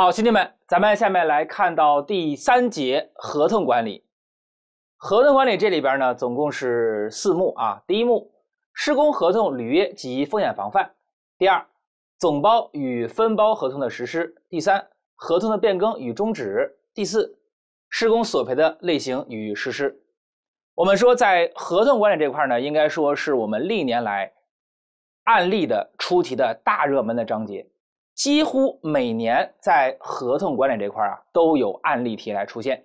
好，兄弟们，咱们下面来看到第三节合同管理。合同管理这里边呢，总共是四目啊。第一目，施工合同履约及风险防范；第二，总包与分包合同的实施；第三，合同的变更与终止；第四，施工索赔的类型与实施。我们说，在合同管理这块呢，应该说是我们历年来案例的出题的大热门的章节。几乎每年在合同管理这块儿啊，都有案例题来出现。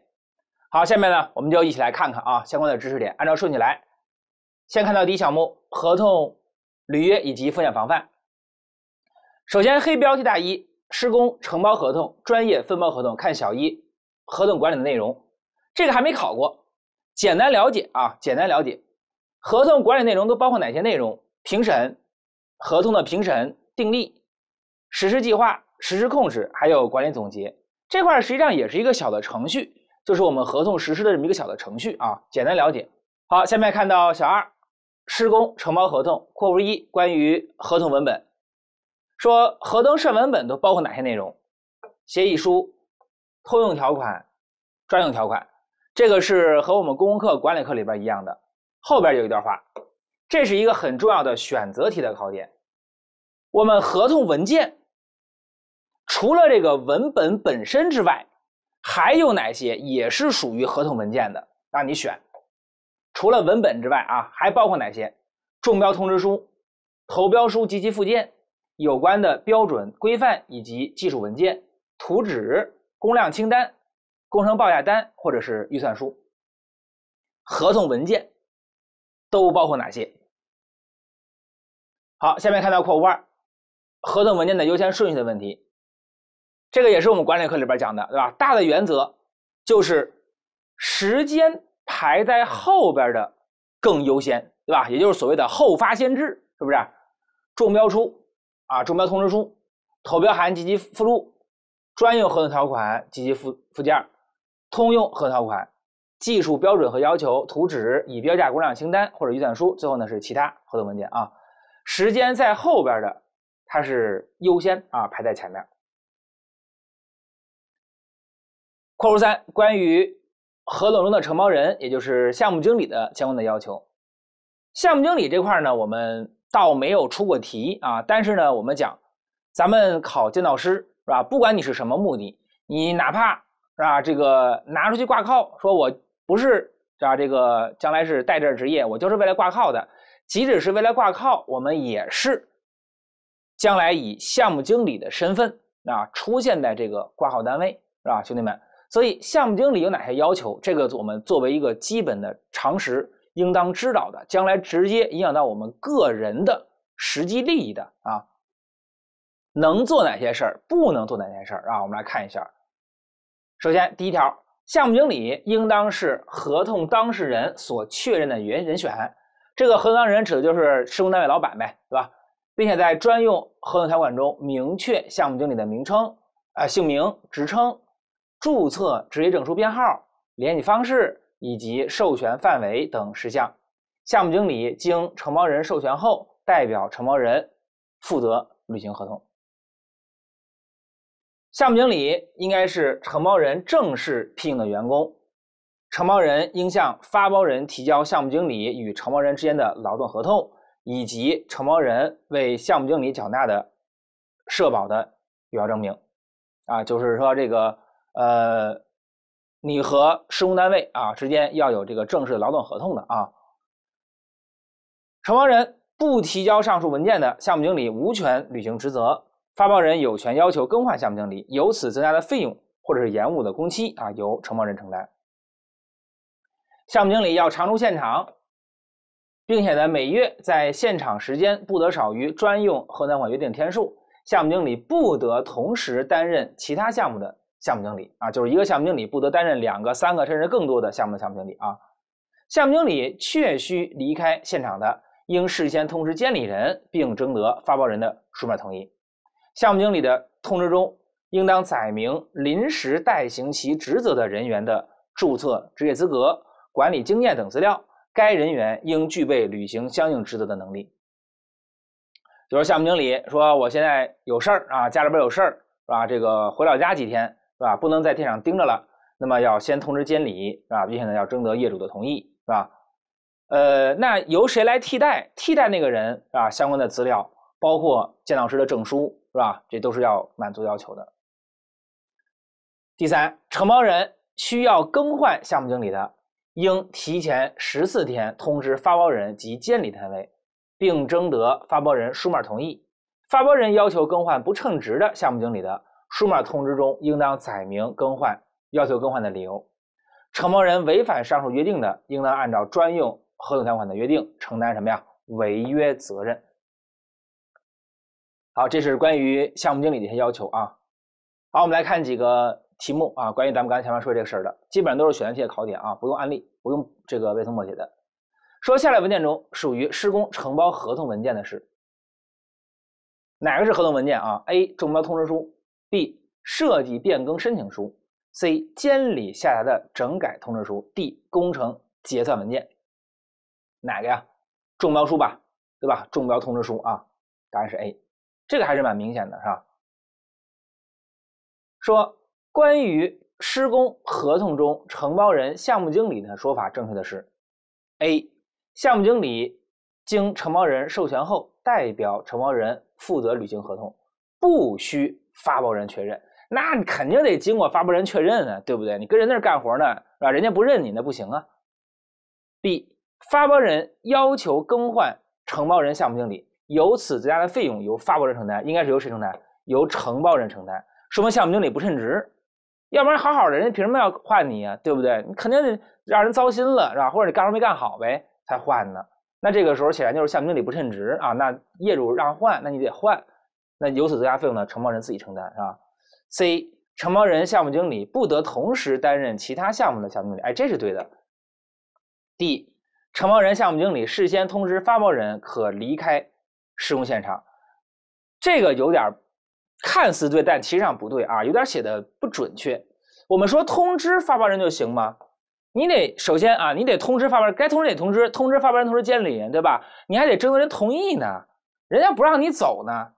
好，下面呢，我们就一起来看看啊相关的知识点，按照顺序来。先看到第一小目，合同履约以及风险防范。首先黑标题大一，施工承包合同、专业分包合同，看小一合同管理的内容。这个还没考过，简单了解啊，简单了解。合同管理内容都包括哪些内容？评审，合同的评审订立。实施计划、实施控制还有管理总结这块实际上也是一个小的程序，就是我们合同实施的这么一个小的程序啊，简单了解。好，下面看到小二，施工承包合同括弧一关于合同文本，说合同设文本都包括哪些内容？协议书、通用条款、专用条款，这个是和我们公共课管理课里边一样的。后边有一段话，这是一个很重要的选择题的考点，我们合同文件。除了这个文本本身之外，还有哪些也是属于合同文件的？让你选。除了文本之外啊，还包括哪些？中标通知书、投标书及其附件、有关的标准规范以及技术文件、图纸、工量清单、工程报价单或者是预算书。合同文件都包括哪些？好，下面看到括号二，合同文件的优先顺序的问题。这个也是我们管理课里边讲的，对吧？大的原则就是时间排在后边的更优先，对吧？也就是所谓的后发先至，是不是？中标书啊，中标通知书、投标函及其附录、专用合同条款及其附附件、通用合同条款、技术标准和要求、图纸、以标价估量清单或者预算书，最后呢是其他合同文件啊。时间在后边的它是优先啊，排在前面。括号三，关于合同中的承包人，也就是项目经理的相关的要求。项目经理这块呢，我们倒没有出过题啊。但是呢，我们讲，咱们考建造师是吧？不管你是什么目的，你哪怕是吧这个拿出去挂靠，说我不是啊这个将来是带证职业，我就是为了挂靠的。即使是为了挂靠，我们也是将来以项目经理的身份啊出现在这个挂靠单位是吧，兄弟们。所以，项目经理有哪些要求？这个我们作为一个基本的常识，应当知道的，将来直接影响到我们个人的实际利益的啊。能做哪些事儿，不能做哪些事儿啊？我们来看一下。首先，第一条，项目经理应当是合同当事人所确认的原人选。这个合同当事人指的就是施工单位老板呗，对吧？并且在专用合同条款中明确项目经理的名称啊、姓名、职称。注册职业证书编号、联系方式以及授权范围等事项。项目经理经承包人授权后，代表承包人负责履行合同。项目经理应该是承包人正式聘用的员工。承包人应向发包人提交项目经理与承包人之间的劳动合同，以及承包人为项目经理缴纳的社保的有效证明。啊，就是说这个。呃，你和施工单位啊之间要有这个正式的劳动合同的啊。承包人不提交上述文件的，项目经理无权履行职责，发包人有权要求更换项目经理。由此增加的费用或者是延误的工期啊，由承包人承担。项目经理要常驻现场，并且呢每月在现场时间不得少于专用河南款约定天数。项目经理不得同时担任其他项目的。项目经理啊，就是一个项目经理不得担任两个、三个甚至更多的项目的项目经理啊。项目经理确需离开现场的，应事先通知监理人，并征得发包人的书面同意。项目经理的通知中应当载明临时代行其职责的人员的注册职业资格、管理经验等资料，该人员应具备履行相应职责的能力。比如项目经理说：“我现在有事儿啊，家里边有事儿是吧？这个回老家几天。”是吧？不能在天上盯着了，那么要先通知监理，是吧？并且呢，要征得业主的同意，是吧？呃，那由谁来替代？替代那个人，是吧？相关的资料，包括建造师的证书，是吧？这都是要满足要求的。第三，承包人需要更换项目经理的，应提前十四天通知发包人及监理单位，并征得发包人书面同意。发包人要求更换不称职的项目经理的。书面通知中应当载明更换要求更换的理由，承包人违反上述约定的，应当按照专用合同条款的约定承担什么呀？违约责任。好，这是关于项目经理的一些要求啊。好，我们来看几个题目啊，关于咱们刚才前面说这个事儿的，基本上都是选择题的考点啊，不用案例，不用这个背诵默写的。说下列文件中属于施工承包合同文件的是哪个是合同文件啊？A 中标通知书。B 设计变更申请书，C 监理下达的整改通知书，D 工程结算文件，哪个呀？中标书吧，对吧？中标通知书啊，答案是 A，这个还是蛮明显的，是吧？说关于施工合同中承包人项目经理的说法正确的是，A 项目经理经承包人授权后代表承包人负责履行合同，不需。发包人确认，那肯定得经过发包人确认啊，对不对？你跟人那儿干活呢，是吧？人家不认你，那不行啊。B 发包人要求更换承包人项目经理，由此增加的费用由发包人承担，应该是由谁承担？由承包人承担，说明项目经理不称职。要不然好好的人家凭什么要换你呀？对不对？你肯定得让人糟心了，是吧？或者你干活没干好呗，才换呢。那这个时候显然就是项目经理不称职啊。那业主让换，那你得换。那由此增加费用呢？承包人自己承担是吧？C. 承包人项目经理不得同时担任其他项目的项目经理，哎，这是对的。D. 承包人项目经理事先通知发包人可离开施工现场，这个有点看似对，但其实上不对啊，有点写的不准确。我们说通知发包人就行吗？你得首先啊，你得通知发包人，该通知得通知，通知发包人通知监理人，对吧？你还得征得人同意呢，人家不让你走呢。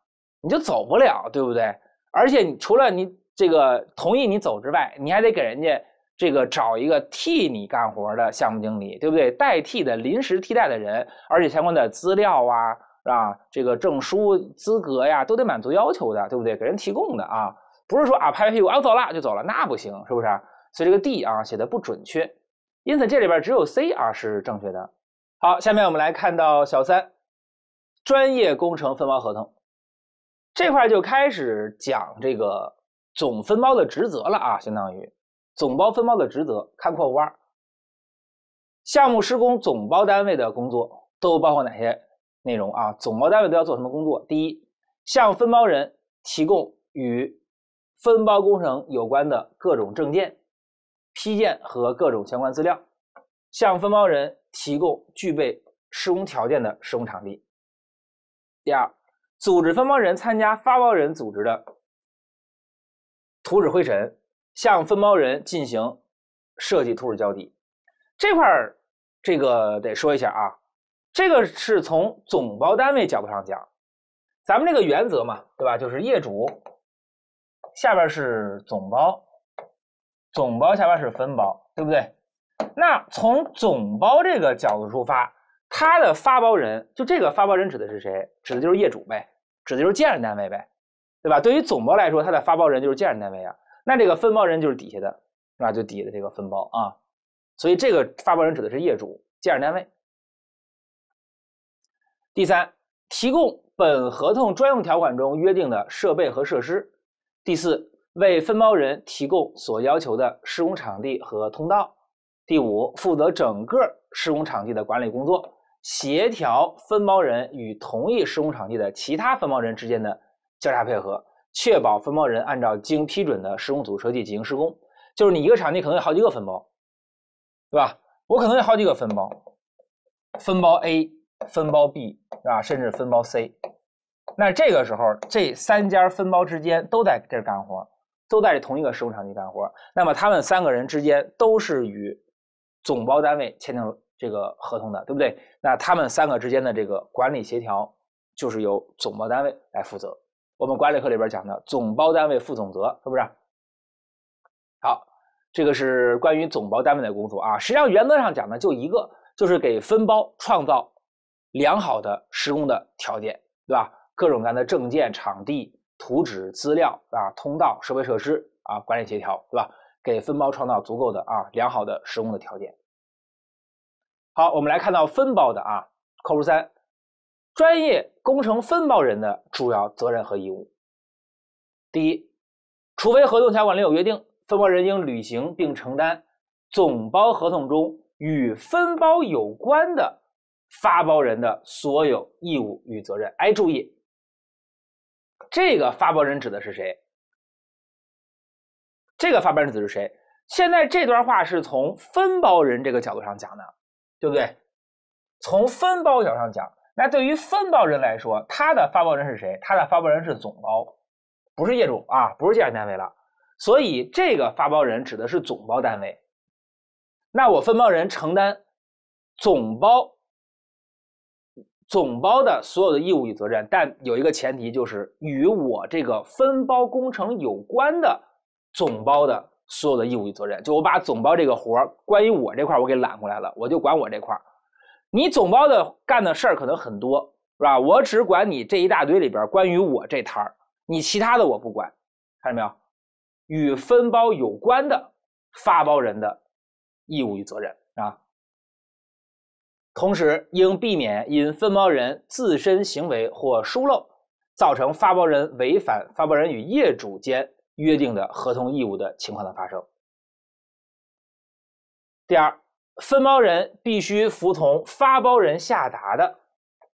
你就走不了，对不对？而且你除了你这个同意你走之外，你还得给人家这个找一个替你干活的项目经理，对不对？代替的临时替代的人，而且相关的资料啊啊，这个证书资格呀都得满足要求的，对不对？给人提供的啊，不是说啊拍拍屁股我走了就走了，那不行，是不是？所以这个 D 啊写的不准确，因此这里边只有 C 啊是正确的。好，下面我们来看到小三专业工程分包合同。这块就开始讲这个总分包的职责了啊，相当于总包分包的职责。看括弧二，项目施工总包单位的工作都包括哪些内容啊？总包单位都要做什么工作？第一，向分包人提供与分包工程有关的各种证件、批件和各种相关资料；向分包人提供具备施工条件的施工场地。第二。组织分包人参加发包人组织的图纸会尘向分包人进行设计图纸交底。这块儿这个得说一下啊，这个是从总包单位角度上讲，咱们这个原则嘛，对吧？就是业主下边是总包，总包下边是分包，对不对？那从总包这个角度出发。它的发包人就这个发包人指的是谁？指的就是业主呗，指的就是建设单位呗，对吧？对于总包来说，它的发包人就是建设单位啊。那这个分包人就是底下的，是吧？就底下的这个分包啊。所以这个发包人指的是业主、建设单位。第三，提供本合同专用条款中约定的设备和设施。第四，为分包人提供所要求的施工场地和通道。第五，负责整个施工场地的管理工作。协调分包人与同一施工场地的其他分包人之间的交叉配合，确保分包人按照经批准的施工组织设计进行施工。就是你一个场地可能有好几个分包，对吧？我可能有好几个分包，分包 A、分包 B 啊，甚至分包 C。那这个时候，这三家分包之间都在这干活，都在同一个施工场地干活。那么他们三个人之间都是与总包单位签订了。这个合同的，对不对？那他们三个之间的这个管理协调，就是由总包单位来负责。我们管理课里边讲的，总包单位负总责，是不是？好，这个是关于总包单位的工作啊。实际上，原则上讲呢，就一个，就是给分包创造良好的施工的条件，对吧？各种各样的证件、场地、图纸、资料啊，通道、设备设施啊，管理协调，对吧？给分包创造足够的啊良好的施工的条件。好，我们来看到分包的啊，扣除三，专业工程分包人的主要责任和义务。第一，除非合同条款另有约定，分包人应履行并承担总包合同中与分包有关的发包人的所有义务与责任。哎，注意，这个发包人指的是谁？这个发包人指的是谁？现在这段话是从分包人这个角度上讲的。对不对？从分包角上讲，那对于分包人来说，他的发包人是谁？他的发包人是总包，不是业主啊，不是建设单位了。所以这个发包人指的是总包单位。那我分包人承担总包总包的所有的义务与责任，但有一个前提就是与我这个分包工程有关的总包的。所有的义务与责任，就我把总包这个活儿，关于我这块儿我给揽过来了，我就管我这块儿。你总包的干的事儿可能很多，是吧？我只管你这一大堆里边关于我这摊儿，你其他的我不管。看见没有？与分包有关的发包人的义务与责任啊。同时，应避免因分包人自身行为或疏漏，造成发包人违反发包人与业主间。约定的合同义务的情况的发生。第二，分包人必须服从发包人下达的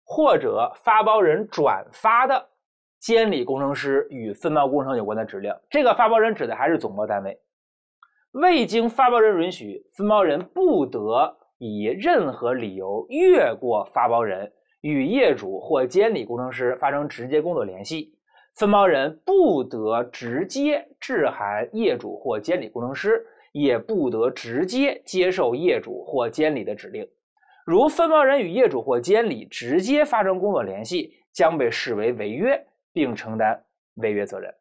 或者发包人转发的监理工程师与分包工程有关的指令。这个发包人指的还是总包单位。未经发包人允许，分包人不得以任何理由越过发包人与业主或监理工程师发生直接工作联系。分包人不得直接致函业主或监理工程师，也不得直接接受业主或监理的指令。如分包人与业主或监理直接发生工作联系，将被视为违约，并承担违约责任。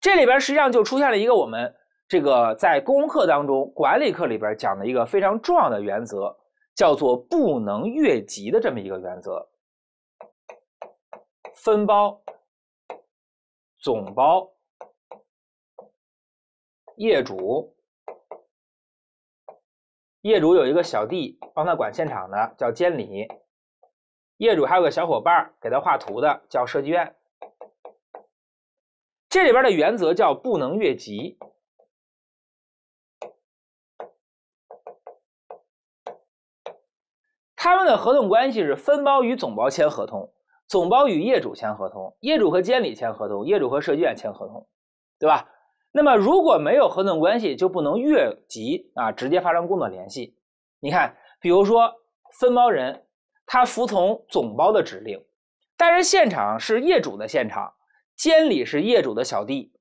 这里边实际上就出现了一个我们这个在功课当中管理课里边讲的一个非常重要的原则，叫做不能越级的这么一个原则。分包。总包业主，业主有一个小弟帮他管现场的叫监理，业主还有个小伙伴给他画图的叫设计院。这里边的原则叫不能越级，他们的合同关系是分包与总包签合同。总包与业主签合同，业主和监理签合同，业主和设计院签合同，对吧？那么如果没有合同关系，就不能越级啊，直接发生工作联系。你看，比如说分包人他服从总包的指令，但是现场是业主的现场，监理是业主的小弟，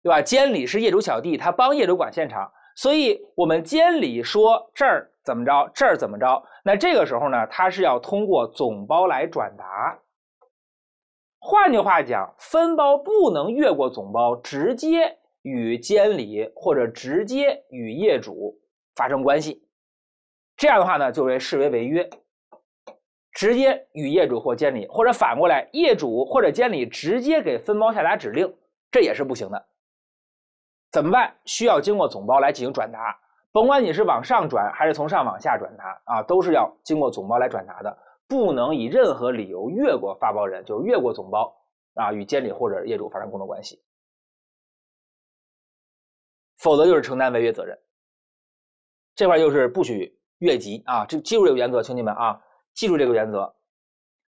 对吧？监理是业主小弟，他帮业主管现场，所以我们监理说这儿怎么着，这儿怎么着，那这个时候呢，他是要通过总包来转达。换句话讲，分包不能越过总包，直接与监理或者直接与业主发生关系。这样的话呢，就为视为违约。直接与业主或监理，或者反过来，业主或者监理直接给分包下达指令，这也是不行的。怎么办？需要经过总包来进行转达。甭管你是往上转还是从上往下转达啊，都是要经过总包来转达的。不能以任何理由越过发包人，就是越过总包啊，与监理或者业主发生工作关系，否则就是承担违约责任。这块就是不许越级啊，这记住这个原则，兄弟们啊记住这个原则。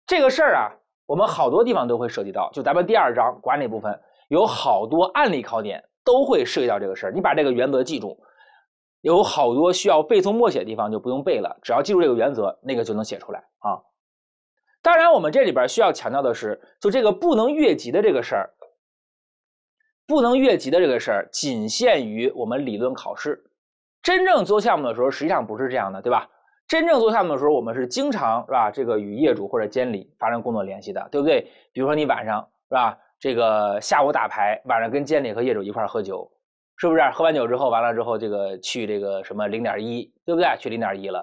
这个事儿啊，我们好多地方都会涉及到，就咱们第二章管理部分有好多案例考点都会涉及到这个事儿，你把这个原则记住。有好多需要背诵默写的地方就不用背了，只要记住这个原则，那个就能写出来啊。当然，我们这里边需要强调的是，就这个不能越级的这个事儿，不能越级的这个事儿，仅限于我们理论考试。真正做项目的时候，实际上不是这样的，对吧？真正做项目的时候，我们是经常是吧，这个与业主或者监理发生工作联系的，对不对？比如说你晚上是吧，这个下午打牌，晚上跟监理和业主一块喝酒。是不是喝完酒之后，完了之后，这个去这个什么零点一对不对？去零点一了，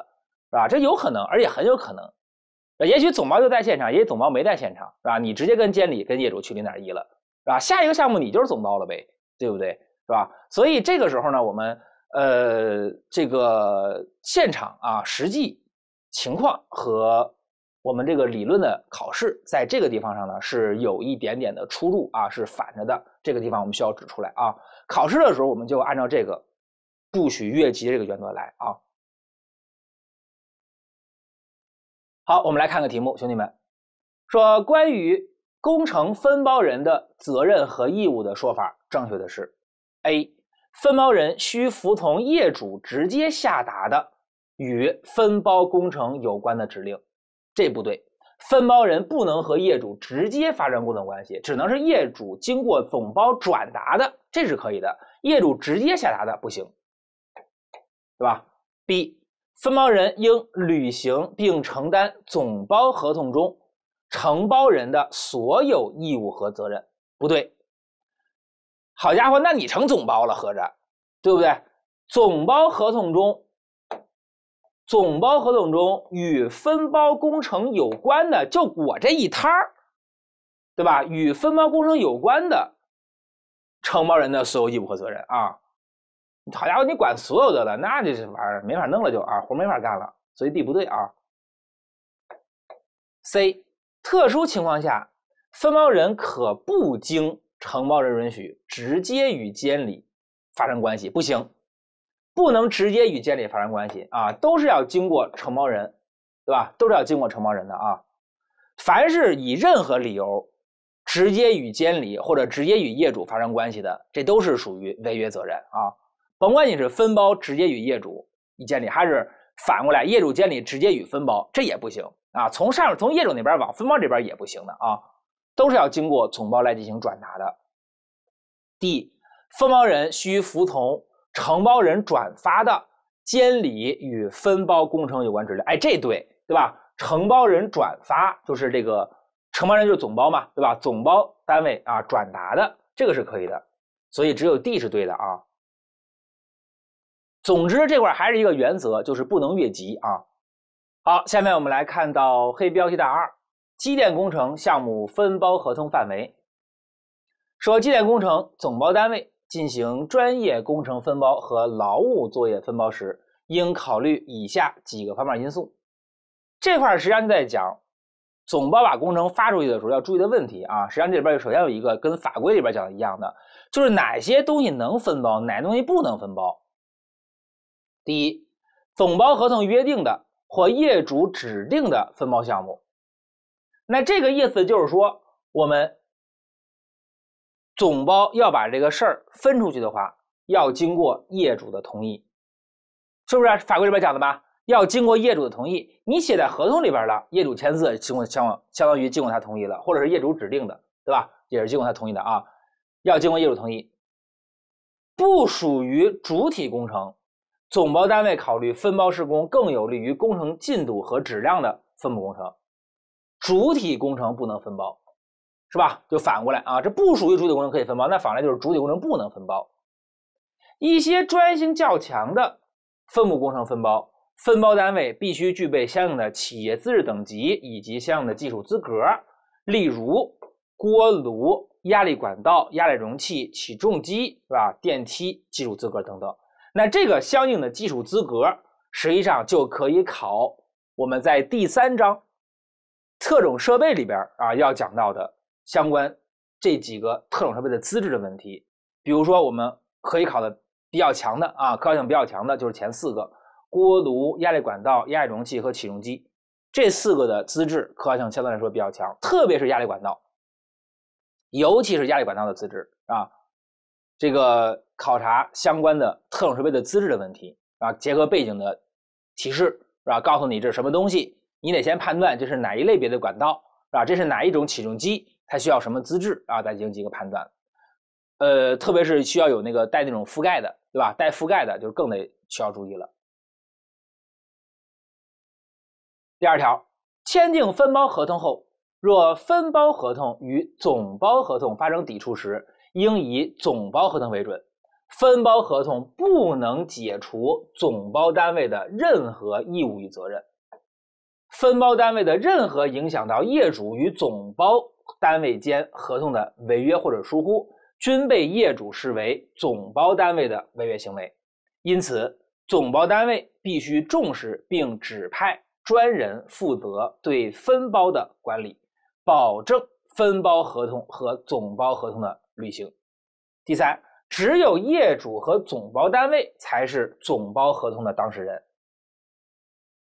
是吧？这有可能，而且很有可能。也许总包就在现场，也许总包没在现场，是吧？你直接跟监理、跟业主去零点一了，是吧？下一个项目你就是总包了呗，对不对？是吧？所以这个时候呢，我们呃，这个现场啊，实际情况和。我们这个理论的考试在这个地方上呢是有一点点的出入啊，是反着的。这个地方我们需要指出来啊。考试的时候我们就按照这个不许越级这个原则来啊。好，我们来看个题目，兄弟们，说关于工程分包人的责任和义务的说法，正确的是：A. 分包人需服从业主直接下达的与分包工程有关的指令。这不对，分包人不能和业主直接发生雇同关系，只能是业主经过总包转达的，这是可以的。业主直接下达的不行，对吧？B，分包人应履行并承担总包合同中承包人的所有义务和责任，不对。好家伙，那你成总包了，合着，对不对？总包合同中。总包合同中与分包工程有关的，就我这一摊儿，对吧？与分包工程有关的，承包人的所有义务和责任啊！好家伙，你管所有的了，那这玩意儿没法弄了，就啊，活没法干了，所以 D 不对啊。C，特殊情况下，分包人可不经承包人允许，直接与监理发生关系，不行。不能直接与监理发生关系啊，都是要经过承包人，对吧？都是要经过承包人的啊。凡是以任何理由直接与监理或者直接与业主发生关系的，这都是属于违约责任啊。甭管你是分包直接与业主、与监理，还是反过来业主、监理直接与分包，这也不行啊。从上面从业主那边往分包这边也不行的啊，都是要经过总包来进行转达的。D 分包人需服从。承包人转发的监理与分包工程有关指令，哎，这对，对吧？承包人转发就是这个承包人就是总包嘛，对吧？总包单位啊转达的这个是可以的，所以只有 D 是对的啊。总之这块还是一个原则，就是不能越级啊。好，下面我们来看到黑标题大二，机电工程项目分包合同范围，说机电工程总包单位。进行专业工程分包和劳务作业分包时，应考虑以下几个方面因素。这块实际上在讲总包把工程发出去的时候要注意的问题啊。实际上这里边首先有一个跟法规里边讲的一样的，就是哪些东西能分包，哪些东西不能分包。第一，总包合同约定的或业主指定的分包项目。那这个意思就是说，我们。总包要把这个事儿分出去的话，要经过业主的同意，是不是？法规里边讲的吧？要经过业主的同意，你写在合同里边了，业主签字，经过相相当于经过他同意了，或者是业主指定的，对吧？也是经过他同意的啊，要经过业主同意。不属于主体工程，总包单位考虑分包施工更有利于工程进度和质量的分部工程，主体工程不能分包。是吧？就反过来啊，这不属于主体工程可以分包，那反过来就是主体工程不能分包。一些专业性较强的分部工程分包，分包单位必须具备相应的企业资质等级以及相应的技术资格，例如锅炉、压力管道、压力容器、起重机，是吧？电梯技术资格等等。那这个相应的技术资格，实际上就可以考我们在第三章特种设备里边啊要讲到的。相关这几个特种设备的资质的问题，比如说我们可以考的比较强的啊，可靠性比较强的就是前四个：锅炉、压力管道、压力容器和起重机。这四个的资质可靠性相对来说比较强，特别是压力管道，尤其是压力管道的资质啊。这个考察相关的特种设备的资质的问题啊，结合背景的提示是吧？告诉你这是什么东西，你得先判断这是哪一类别的管道啊，这是哪一种起重机？他需要什么资质啊？再进行一个判断，呃，特别是需要有那个带那种覆盖的，对吧？带覆盖的，就更得需要注意了。第二条，签订分包合同后，若分包合同与总包合同发生抵触时，应以总包合同为准。分包合同不能解除总包单位的任何义务与责任。分包单位的任何影响到业主与总包单位间合同的违约或者疏忽，均被业主视为总包单位的违约行为。因此，总包单位必须重视并指派专人负责对分包的管理，保证分包合同和总包合同的履行。第三，只有业主和总包单位才是总包合同的当事人。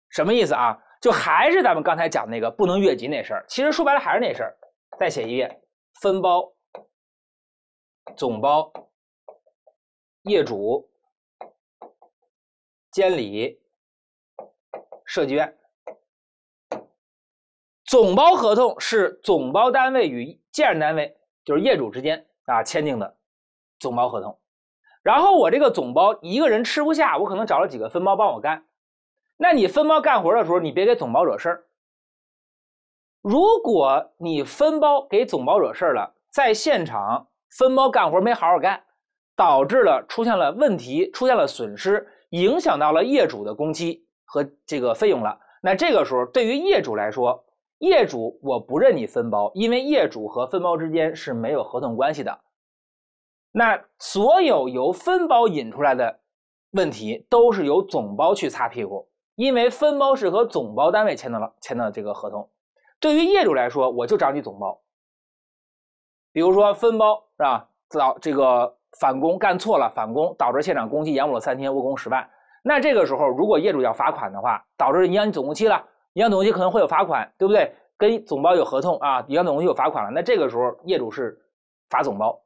什么意思啊？就还是咱们刚才讲那个不能越级那事儿，其实说白了还是那事儿。再写一遍：分包、总包、业主、监理、设计院。总包合同是总包单位与建设单位，就是业主之间啊签订的总包合同。然后我这个总包一个人吃不下，我可能找了几个分包帮我干。那你分包干活的时候，你别给总包惹事儿。如果你分包给总包惹事儿了，在现场分包干活没好好干，导致了出现了问题、出现了损失，影响到了业主的工期和这个费用了。那这个时候，对于业主来说，业主我不认你分包，因为业主和分包之间是没有合同关系的。那所有由分包引出来的问题，都是由总包去擦屁股。因为分包是和总包单位签的了签的这个合同，对于业主来说，我就找你总包。比如说分包是吧，导这个返工干错了，返工导致现场工期延误了三天，误工十万。那这个时候如果业主要罚款的话，导致影响你总工期了，影响总工期可能会有罚款，对不对？跟总包有合同啊，影响总工期有罚款了。那这个时候业主是罚总包。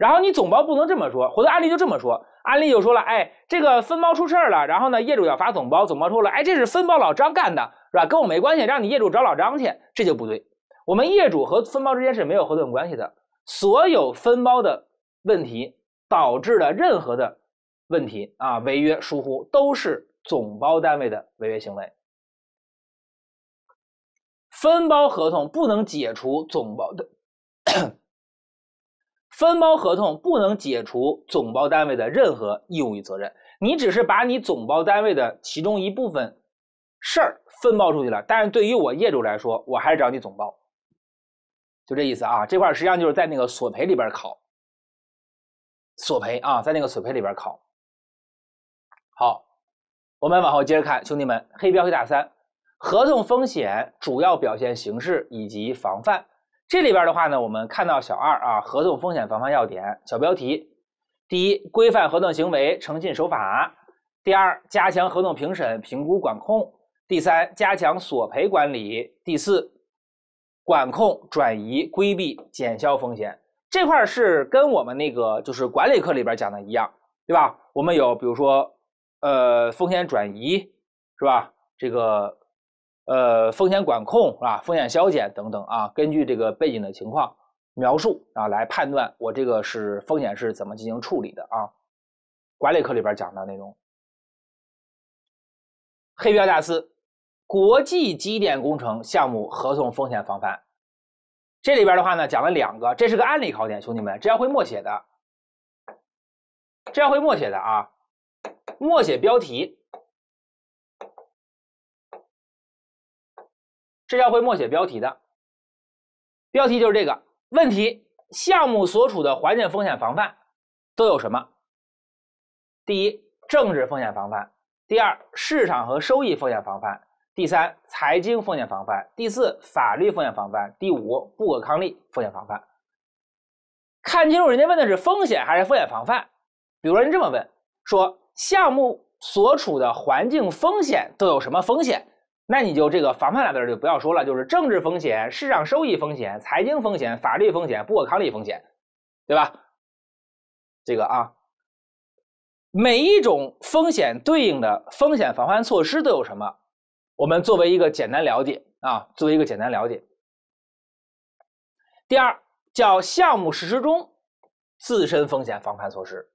然后你总包不能这么说，回头案例就这么说，案例就说了，哎，这个分包出事儿了，然后呢，业主要罚总包，总包说了，哎，这是分包老张干的，是吧？跟我没关系，让你业主找老张去，这就不对。我们业主和分包之间是没有合同关系的，所有分包的问题导致的任何的问题啊，违约、疏忽，都是总包单位的违约行为。分包合同不能解除总包的。分包合同不能解除总包单位的任何义务与责任，你只是把你总包单位的其中一部分事儿分包出去了，但是对于我业主来说，我还是找你总包，就这意思啊。这块实际上就是在那个索赔里边考，索赔啊，在那个索赔里边考。好，我们往后接着看，兄弟们，黑标黑大三，合同风险主要表现形式以及防范。这里边的话呢，我们看到小二啊，合同风险防范要点小标题：第一，规范合同行为，诚信守法；第二，加强合同评审、评估、管控；第三，加强索赔管理；第四，管控、转移、规避、减消风险。这块是跟我们那个就是管理课里边讲的一样，对吧？我们有比如说，呃，风险转移，是吧？这个。呃，风险管控是吧？风险消减等等啊，根据这个背景的情况描述啊，来判断我这个是风险是怎么进行处理的啊？管理课里边讲的内容。黑标大师，国际机电工程项目合同风险防范，这里边的话呢，讲了两个，这是个案例考点，兄弟们，这要会默写的，这要会默写的啊，默写标题。是要会默写标题的，标题就是这个问题：项目所处的环境风险防范都有什么？第一，政治风险防范；第二，市场和收益风险防范；第三，财经风险防范；第四，法律风险防范；第五，不可抗力风险防范。看清楚，人家问的是风险还是风险防范？比如说，人这么问：说项目所处的环境风险都有什么风险？那你就这个防范俩字就不要说了，就是政治风险、市场收益风险、财经风险、法律风险、不可抗力风险，对吧？这个啊，每一种风险对应的风险防范措施都有什么？我们作为一个简单了解啊，作为一个简单了解。第二叫项目实施中自身风险防范措施。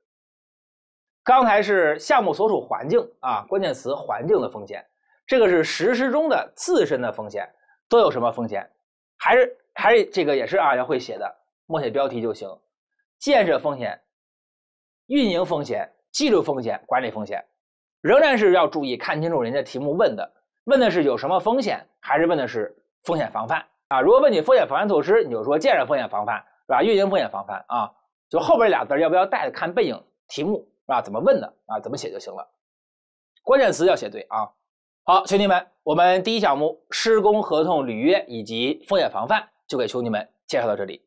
刚才是项目所处环境啊，关键词环境的风险。这个是实施中的自身的风险都有什么风险？还是还是这个也是啊要会写的默写标题就行。建设风险、运营风险、技术风险、管理风险，仍然是要注意看清楚人家题目问的，问的是有什么风险，还是问的是风险防范啊？如果问你风险防范措施，你就说建设风险防范是吧？运营风险防范啊，就后边俩字要不要带的看背影题目是吧？怎么问的啊？怎么写就行了，关键词要写对啊。好，兄弟们，我们第一小目施工合同履约以及风险防范就给兄弟们介绍到这里。